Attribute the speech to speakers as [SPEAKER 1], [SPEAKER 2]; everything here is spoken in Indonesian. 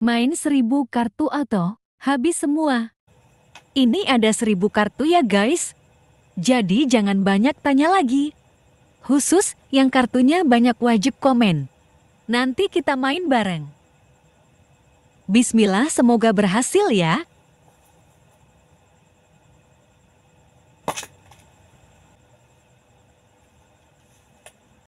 [SPEAKER 1] Main seribu kartu atau habis semua. Ini ada seribu kartu ya guys. Jadi jangan banyak tanya lagi. Khusus yang kartunya banyak wajib komen. Nanti kita main bareng. Bismillah semoga berhasil ya.